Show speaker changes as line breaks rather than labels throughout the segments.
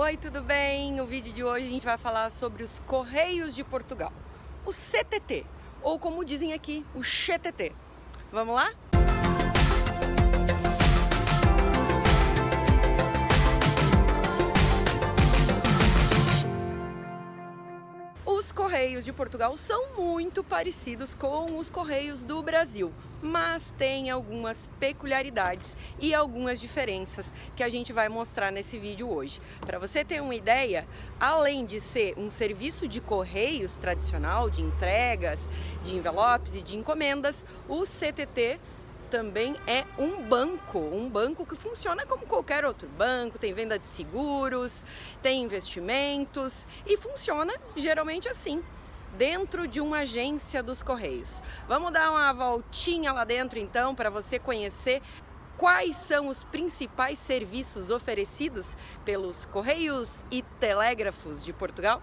Oi, tudo bem? No vídeo de hoje a gente vai falar sobre os Correios de Portugal, o CTT, ou como dizem aqui, o CTT. Vamos lá? Os correios de Portugal são muito parecidos com os correios do Brasil, mas tem algumas peculiaridades e algumas diferenças que a gente vai mostrar nesse vídeo hoje. Para você ter uma ideia, além de ser um serviço de correios tradicional, de entregas, de envelopes e de encomendas, o CTT também é um banco, um banco que funciona como qualquer outro banco, tem venda de seguros, tem investimentos e funciona geralmente assim, dentro de uma agência dos Correios. Vamos dar uma voltinha lá dentro então para você conhecer quais são os principais serviços oferecidos pelos Correios e Telégrafos de Portugal?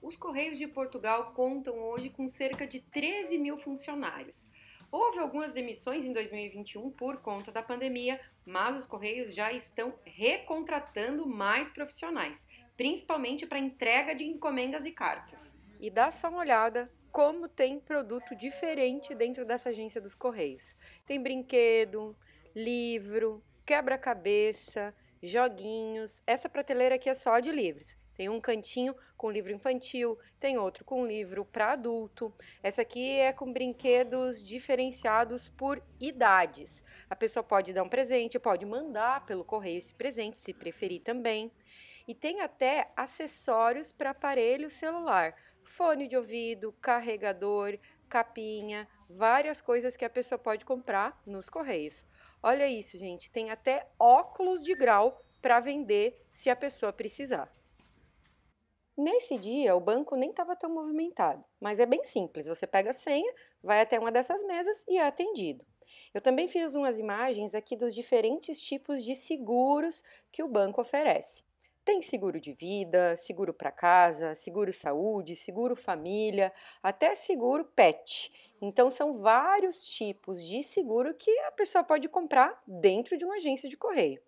Os Correios de Portugal contam hoje com cerca de 13 mil funcionários. Houve algumas demissões em 2021 por conta da pandemia, mas os Correios já estão recontratando mais profissionais, principalmente para entrega de encomendas e cartas. E dá só uma olhada como tem produto diferente dentro dessa agência dos Correios. Tem brinquedo, livro, quebra-cabeça, joguinhos. Essa prateleira aqui é só de livros. Tem um cantinho com livro infantil, tem outro com livro para adulto. Essa aqui é com brinquedos diferenciados por idades. A pessoa pode dar um presente, pode mandar pelo correio esse presente, se preferir também. E tem até acessórios para aparelho celular: fone de ouvido, carregador, capinha, várias coisas que a pessoa pode comprar nos correios. Olha isso, gente, tem até óculos de grau para vender se a pessoa precisar. Nesse dia, o banco nem estava tão movimentado, mas é bem simples: você pega a senha, vai até uma dessas mesas e é atendido. Eu também fiz umas imagens aqui dos diferentes tipos de seguros que o banco oferece. Tem seguro de vida, seguro para casa, seguro saúde, seguro família, até seguro pet. Então são vários tipos de seguro que a pessoa pode comprar dentro de uma agência de correio.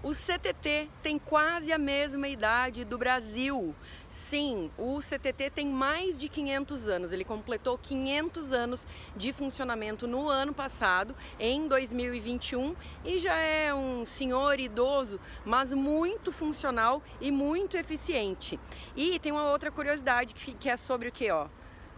O CTT tem quase a mesma idade do Brasil. Sim, o CTT tem mais de 500 anos. Ele completou 500 anos de funcionamento no ano passado, em 2021, e já é um senhor idoso, mas muito funcional e muito eficiente. E tem uma outra curiosidade que é sobre o que, ó?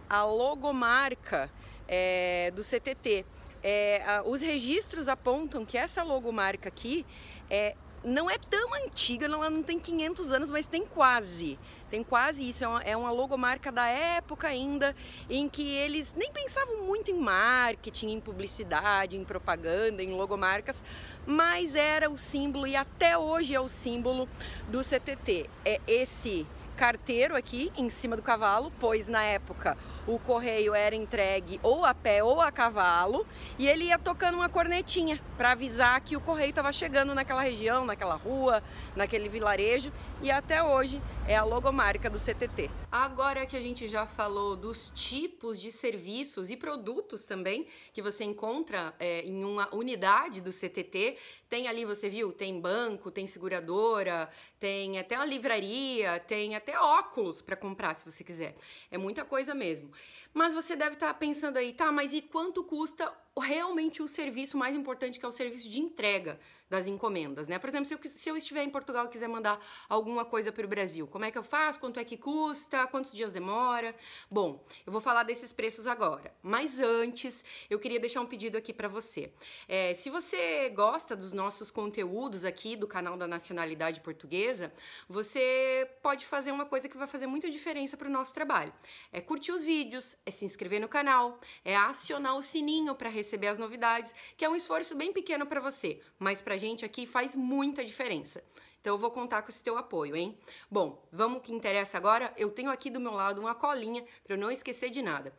A logomarca é, do CTT. É, os registros apontam que essa logomarca aqui é não é tão antiga, não, ela não tem 500 anos, mas tem quase. Tem quase isso, é uma, é uma, logomarca da época ainda, em que eles nem pensavam muito em marketing, em publicidade, em propaganda, em logomarcas, mas era o símbolo e até hoje é o símbolo do CTT. É esse carteiro aqui em cima do cavalo, pois na época o correio era entregue ou a pé ou a cavalo e ele ia tocando uma cornetinha para avisar que o correio estava chegando naquela região, naquela rua, naquele vilarejo e até hoje é a logomarca do CTT. Agora que a gente já falou dos tipos de serviços e produtos também que você encontra é, em uma unidade do CTT, tem ali, você viu, tem banco, tem seguradora, tem até uma livraria, tem até óculos para comprar se você quiser. É muita coisa mesmo. Mas você deve estar tá pensando aí, tá, mas e quanto custa realmente o serviço mais importante, que é o serviço de entrega das encomendas, né? Por exemplo, se eu, se eu estiver em Portugal e quiser mandar alguma coisa para o Brasil, como é que eu faço? Quanto é que custa? Quantos dias demora? Bom, eu vou falar desses preços agora. Mas antes, eu queria deixar um pedido aqui para você. É, se você gosta dos nossos conteúdos aqui do canal da Nacionalidade Portuguesa, você pode fazer uma coisa que vai fazer muita diferença para o nosso trabalho. É curtir os vídeos, é se inscrever no canal, é acionar o sininho para receber receber as novidades, que é um esforço bem pequeno para você, mas para a gente aqui faz muita diferença. Então eu vou contar com esse teu apoio, hein? Bom, vamos que interessa agora. Eu tenho aqui do meu lado uma colinha para eu não esquecer de nada.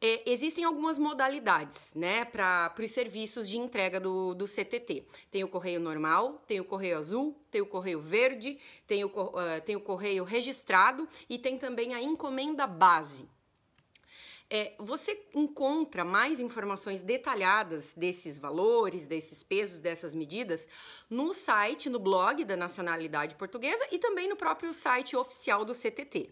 É, existem algumas modalidades, né, para os serviços de entrega do, do CTT. Tem o correio normal, tem o correio azul, tem o correio verde, tem o, uh, tem o correio registrado e tem também a encomenda base. É, você encontra mais informações detalhadas desses valores, desses pesos, dessas medidas no site, no blog da Nacionalidade Portuguesa e também no próprio site oficial do CTT.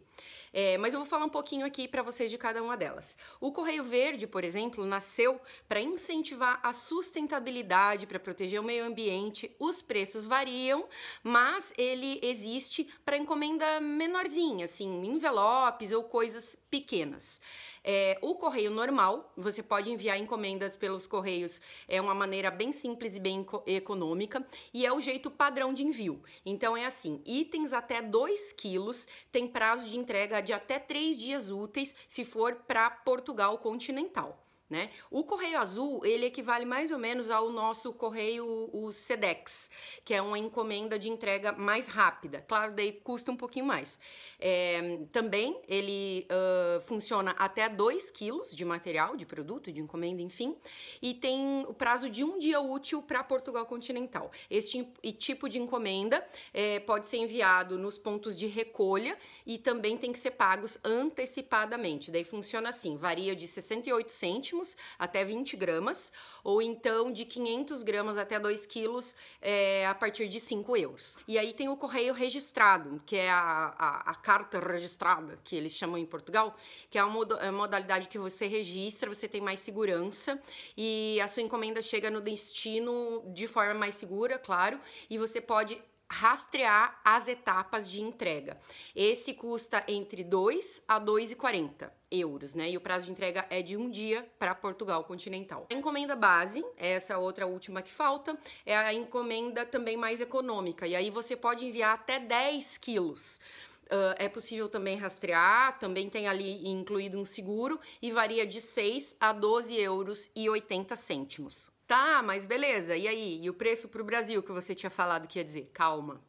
É, mas eu vou falar um pouquinho aqui para vocês de cada uma delas. O Correio Verde, por exemplo, nasceu para incentivar a sustentabilidade, para proteger o meio ambiente. Os preços variam, mas ele existe para encomenda menorzinha, assim, envelopes ou coisas pequenas. É, o correio normal, você pode enviar encomendas pelos correios, é uma maneira bem simples e bem econômica, e é o jeito padrão de envio. Então é assim: itens até 2 quilos têm prazo de entrega de até três dias úteis se for para Portugal continental. Né? O Correio Azul, ele equivale mais ou menos ao nosso correio, o SEDEX, que é uma encomenda de entrega mais rápida. Claro, daí custa um pouquinho mais. É, também ele uh, funciona até 2 quilos de material, de produto, de encomenda, enfim, e tem o prazo de um dia útil para Portugal continental. Este tipo de encomenda é, pode ser enviado nos pontos de recolha e também tem que ser pagos antecipadamente. Daí funciona assim, varia de 68 cêntimos até 20 gramas, ou então de 500 gramas até 2 quilos, é, a partir de 5 euros. E aí tem o correio registrado, que é a, a, a carta registrada, que eles chamam em Portugal, que é, é uma modalidade que você registra, você tem mais segurança e a sua encomenda chega no destino de forma mais segura, claro, e você pode rastrear as etapas de entrega. Esse custa entre 2 a 2,40 euros, né? E o prazo de entrega é de um dia para Portugal continental. A encomenda base, essa outra última que falta, é a encomenda também mais econômica. E aí você pode enviar até 10 quilos. Uh, é possível também rastrear, também tem ali incluído um seguro e varia de 6 a 12 euros e 80 cêntimos. Tá, mas beleza, e aí? E o preço para o Brasil que você tinha falado que ia dizer? Calma.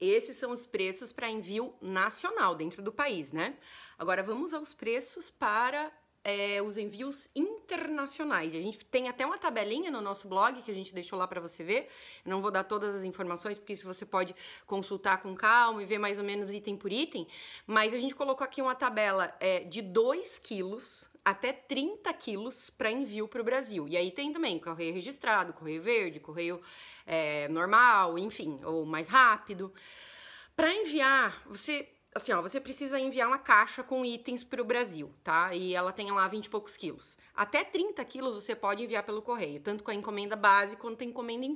Esses são os preços para envio nacional dentro do país, né? Agora vamos aos preços para é, os envios internacionais. E a gente tem até uma tabelinha no nosso blog que a gente deixou lá para você ver. Eu não vou dar todas as informações, porque isso você pode consultar com calma e ver mais ou menos item por item. Mas a gente colocou aqui uma tabela é, de 2 quilos até 30 quilos para envio para o Brasil. E aí tem também correio registrado, correio verde, correio é, normal, enfim, ou mais rápido. Para enviar, você assim, ó, você precisa enviar uma caixa com itens para o Brasil, tá? E ela tem lá 20 e poucos quilos. Até 30 quilos você pode enviar pelo correio, tanto com a encomenda base quanto a encomenda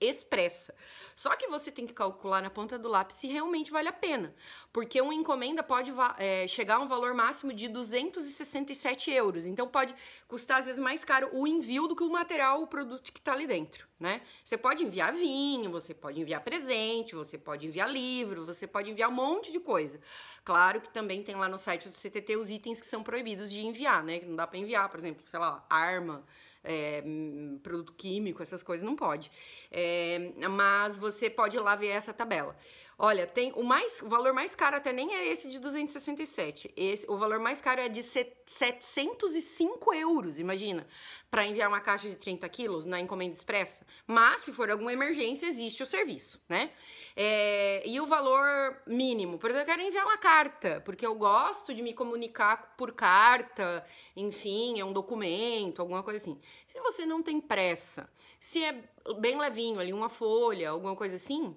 expressa. Só que você tem que calcular na ponta do lápis se realmente vale a pena, porque uma encomenda pode é, chegar a um valor máximo de 267 euros. Então pode custar às vezes mais caro o envio do que o material, o produto que está ali dentro, né? Você pode enviar vinho, você pode enviar presente, você pode enviar livro, você pode enviar um monte de coisa. Claro que também tem lá no site do CTT os itens que são proibidos de enviar, né? Que não dá para enviar, por exemplo, sei lá, arma é, produto químico, essas coisas, não pode. É, mas você pode ir lá ver essa tabela. Olha, tem o mais, o valor mais caro até nem é esse de 267. Esse, o valor mais caro é de 705 euros, imagina, para enviar uma caixa de 30 quilos na encomenda expressa. Mas se for alguma emergência, existe o serviço, né? É, e o valor mínimo, por exemplo, eu quero enviar uma carta, porque eu gosto de me comunicar por carta, enfim, é um documento, alguma coisa assim. Se você não tem pressa, se é bem levinho ali, uma folha, alguma coisa assim,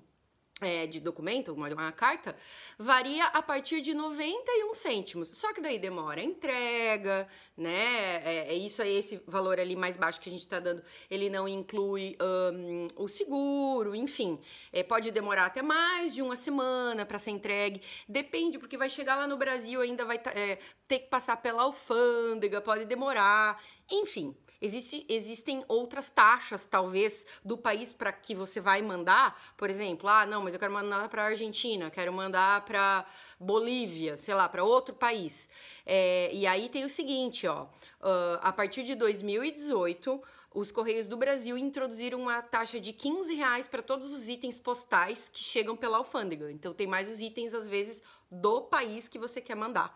é, de documento, uma, uma, carta, varia a partir de 91 cêntimos. Só que daí demora a entrega, né? É, é isso aí, é esse valor ali mais baixo que a gente está dando, ele não inclui um, o seguro, enfim. É, pode demorar até mais de uma semana para ser entregue. Depende, porque vai chegar lá no Brasil, ainda vai tá, é, ter que passar pela alfândega, pode demorar, enfim. Existe, existem outras taxas, talvez, do país para que você vai mandar. Por exemplo, ah, não, mas eu quero mandar para a Argentina, quero mandar para Bolívia, sei lá, para outro país. É, e aí tem o seguinte, ó, uh, a partir de 2018 os Correios do Brasil introduziram uma taxa de 15 reais para todos os itens postais que chegam pela alfândega. Então tem mais os itens, às vezes, do país que você quer mandar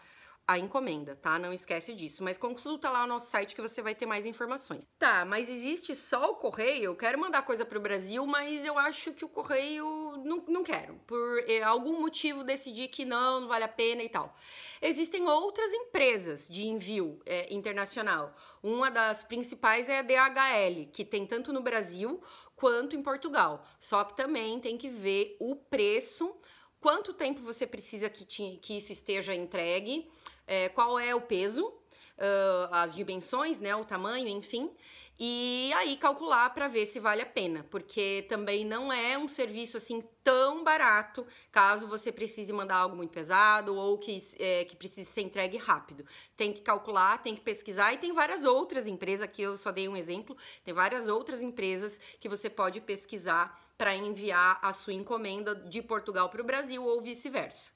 a encomenda, tá? Não esquece disso. Mas consulta lá o nosso site que você vai ter mais informações. Tá, mas existe só o correio? Eu quero mandar coisa para o Brasil, mas eu acho que o correio não, não quero. Por é, algum motivo decidi que não, não vale a pena e tal. Existem outras empresas de envio é, internacional. Uma das principais é a DHL, que tem tanto no Brasil quanto em Portugal. Só que também tem que ver o preço, quanto tempo você precisa que, te, que isso esteja entregue é, qual é o peso, uh, as dimensões, né, o tamanho, enfim, e aí calcular para ver se vale a pena, porque também não é um serviço assim tão barato, caso você precise mandar algo muito pesado ou que, é, que precise ser entregue rápido. Tem que calcular, tem que pesquisar e tem várias outras empresas, aqui eu só dei um exemplo, tem várias outras empresas que você pode pesquisar para enviar a sua encomenda de Portugal para o Brasil ou vice-versa.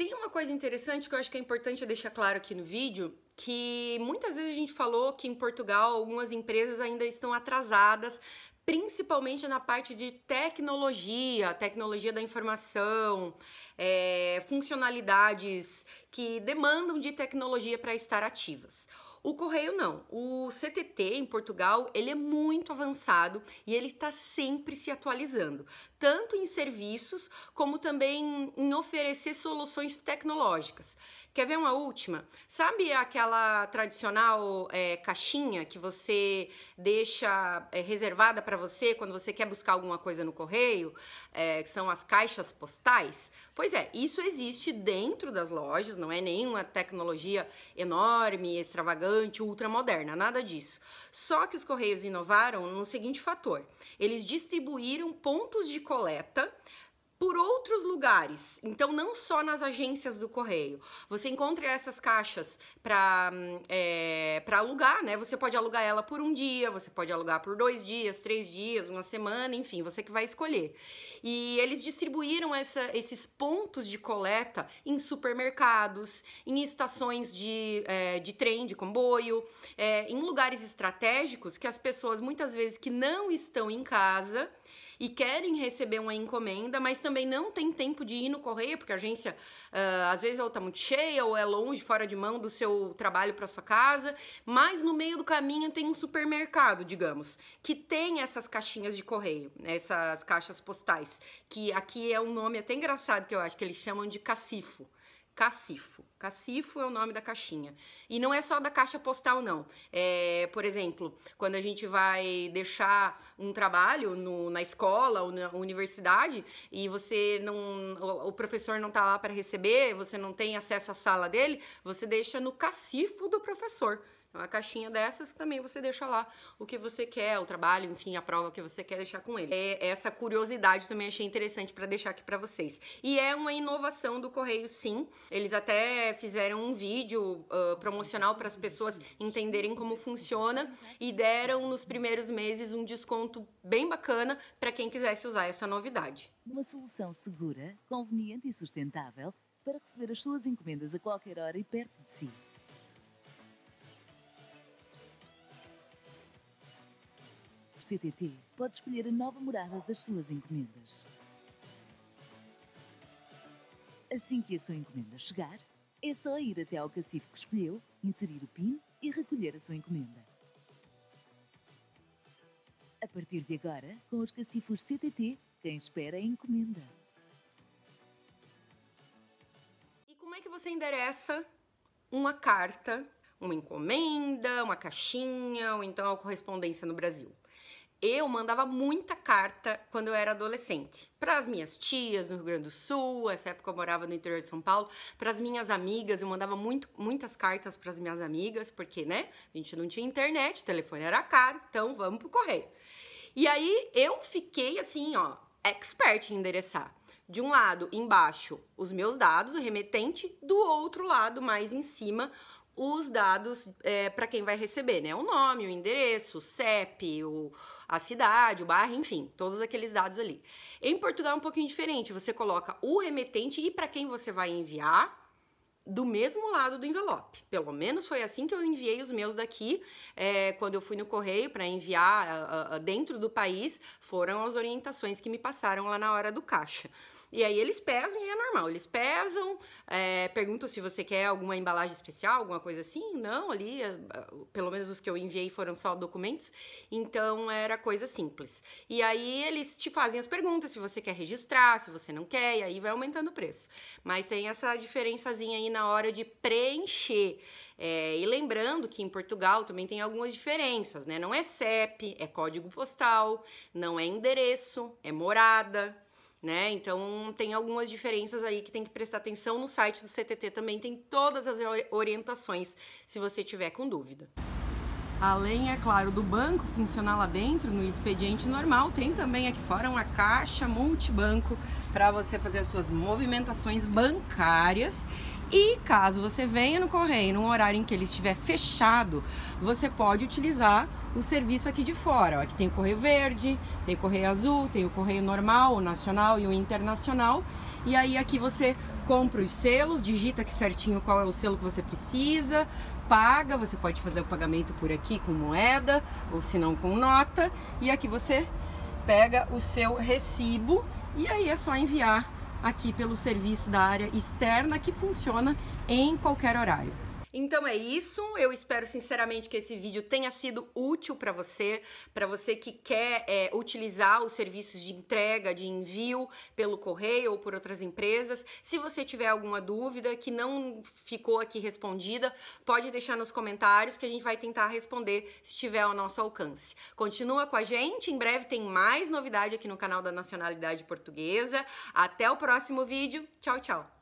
Tem uma coisa interessante que eu acho que é importante deixar claro aqui no vídeo, que muitas vezes a gente falou que em Portugal algumas empresas ainda estão atrasadas principalmente na parte de tecnologia, tecnologia da informação, é, funcionalidades que demandam de tecnologia para estar ativas. O correio não. O CTT em Portugal, ele é muito avançado e ele está sempre se atualizando tanto em serviços como também em oferecer soluções tecnológicas. Quer ver uma última? Sabe aquela tradicional é, caixinha que você deixa é, reservada para você quando você quer buscar alguma coisa no correio? É, que são as caixas postais? Pois é, isso existe dentro das lojas, não é nenhuma tecnologia enorme, extravagante, ultramoderna, nada disso. Só que os correios inovaram no seguinte fator: eles distribuíram pontos de coleta por outros lugares. Então, não só nas agências do correio. Você encontra essas caixas para hum, é, alugar, né? Você pode alugar ela por um dia, você pode alugar por dois dias, três dias, uma semana, enfim, você que vai escolher. E eles distribuíram essa, esses pontos de coleta em supermercados, em estações de, é, de trem, de comboio, é, em lugares estratégicos que as pessoas muitas vezes que não estão em casa e querem receber uma encomenda, mas também não tem tempo de ir no correio, porque a agência uh, às vezes ela tá muito cheia ou é longe, fora de mão do seu trabalho para sua casa, mas no meio do caminho tem um supermercado, digamos, que tem essas caixinhas de correio, né, essas caixas postais, que aqui é um nome até engraçado que eu acho que eles chamam de cacifo. Cacifo. Cacifo é o nome da caixinha. E não é só da caixa postal, não. É, por exemplo, quando a gente vai deixar um trabalho no, na escola ou na universidade e você não. O professor não está lá para receber, você não tem acesso à sala dele, você deixa no cacifo do professor. É uma caixinha dessas que também você deixa lá o que você quer, o trabalho, enfim, a prova que você quer deixar com ele. É, essa curiosidade também achei interessante para deixar aqui para vocês. E é uma inovação do correio, sim. Eles até fizeram um vídeo uh, promocional para as pessoas entenderem como funciona e deram nos primeiros meses um desconto bem bacana para quem quisesse usar essa novidade. Uma solução segura, conveniente e sustentável para receber as suas encomendas a qualquer hora e perto de si. CTT pode escolher a nova morada das suas encomendas. Assim que a sua encomenda chegar, é só ir até ao cacifo que escolheu, inserir o PIN e recolher a sua encomenda. A partir de agora, com os cacifos CTT, quem espera a encomenda. E como é que você endereça uma carta, uma encomenda, uma caixinha ou então a correspondência no Brasil? Eu mandava muita carta quando eu era adolescente. Para as minhas tias no Rio Grande do Sul, essa época eu morava no interior de São Paulo, para as minhas amigas, eu mandava muito, muitas cartas para as minhas amigas, porque, né, a gente não tinha internet, o telefone era caro, então vamos pro correio. E aí eu fiquei assim, ó, expert em endereçar. De um lado, embaixo, os meus dados, o remetente, do outro lado, mais em cima, os dados é, para quem vai receber, né? O nome, o endereço, o CEP, o, a cidade, o bairro, enfim, todos aqueles dados ali. Em Portugal é um pouquinho diferente, você coloca o remetente e para quem você vai enviar do mesmo lado do envelope. Pelo menos foi assim que eu enviei os meus daqui é, quando eu fui no correio para enviar a, a, dentro do país. Foram as orientações que me passaram lá na hora do caixa. E aí eles pesam e é normal. Eles pesam, é, perguntam se você quer alguma embalagem especial, alguma coisa assim. Não, ali, é, pelo menos os que eu enviei foram só documentos. Então era coisa simples. E aí eles te fazem as perguntas se você quer registrar, se você não quer, e aí vai aumentando o preço. Mas tem essa diferençazinha aí na hora de preencher. É, e lembrando que em Portugal também tem algumas diferenças, né? Não é CEP, é código postal, não é endereço, é morada né? Então tem algumas diferenças aí que tem que prestar atenção no site do CTT também tem todas as orientações se você tiver com dúvida. Além, é claro, do banco funcionar lá dentro, no expediente normal, tem também aqui fora uma caixa multibanco para você fazer as suas movimentações bancárias e caso você venha no correio num horário em que ele estiver fechado, você pode utilizar o serviço aqui de fora. Aqui tem o correio verde, tem o correio azul, tem o correio normal, o nacional e o internacional. E aí aqui você compra os selos, digita aqui certinho qual é o selo que você precisa, paga, você pode fazer o pagamento por aqui com moeda ou se não com nota, e aqui você pega o seu recibo e aí é só enviar aqui pelo serviço da área externa que funciona em qualquer horário. Então é isso. Eu espero sinceramente que esse vídeo tenha sido útil para você, para você que quer é, utilizar os serviços de entrega, de envio pelo correio ou por outras empresas. Se você tiver alguma dúvida que não ficou aqui respondida, pode deixar nos comentários que a gente vai tentar responder se tiver ao nosso alcance. Continua com a gente. Em breve tem mais novidade aqui no canal da Nacionalidade Portuguesa. Até o próximo vídeo. Tchau, tchau.